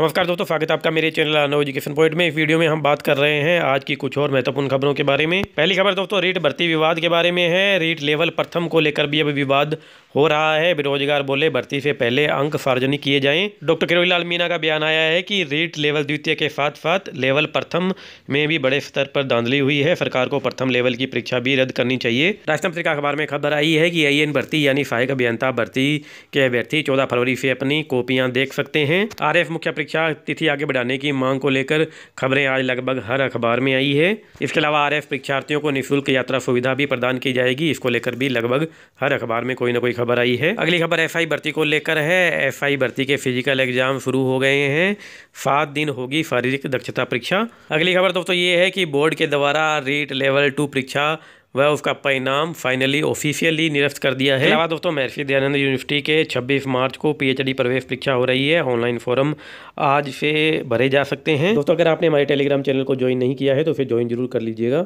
नमस्कार दोस्तों स्वागत है आपका मेरे चैनल अनु एजुकेशन पॉइंट में इस वीडियो में हम बात कर रहे हैं आज की कुछ और महत्वपूर्ण खबरों के बारे में पहली खबर दोस्तों रीट भर्ती विवाद के बारे में है रीट लेवल प्रथम को लेकर भी अब विवाद हो रहा है बेरोजगार बोले भर्ती से पहले अंक सार्वजनिक किए जाएं डॉक्टर किरोड़ीलाल मीना का बयान आया है कि रीट लेवल द्वितीय के साथ साथ लेवल प्रथम में भी बड़े स्तर पर धांधली हुई है सरकार को प्रथम लेवल की परीक्षा भी रद्द करनी चाहिए राष्ट्र पत्रिका अखबार में खबर आई है कि आई भर्ती यानी सहायक अभियंता भर्ती के अभ्यर्थी चौदह फरवरी से अपनी कॉपियाँ देख सकते हैं आर मुख्य परीक्षा तिथि आगे बढ़ाने की मांग को लेकर खबरें आज लगभग हर अखबार में आई है इसके अलावा आर परीक्षार्थियों को निःशुल्क यात्रा सुविधा भी प्रदान की जाएगी इसको लेकर भी लगभग हर अखबार में कोई ना कोई खबर आई है अगली खबर एफ भर्ती को लेकर है एफ भर्ती के फिजिकल एग्जाम शुरू हो गए हैं सात दिन होगी शारीरिक दक्षता परीक्षा अगली खबर दोस्तों ये है कि बोर्ड के द्वारा रीट लेवल टू परीक्षा वह उसका परिणाम फाइनली ऑफिशियली निरस्त कर दिया है इलाहाबाद दोस्तों महर्षि दयानंद यूनिवर्सिटी के 26 मार्च को पीएचडी प्रवेश परीक्षा हो रही है ऑनलाइन फॉरम आज से भरे जा सकते हैं दोस्तों अगर आपने हमारे टेलीग्राम चैनल को ज्वाइन नहीं किया है तो फिर ज्वाइन जरूर कर लीजिएगा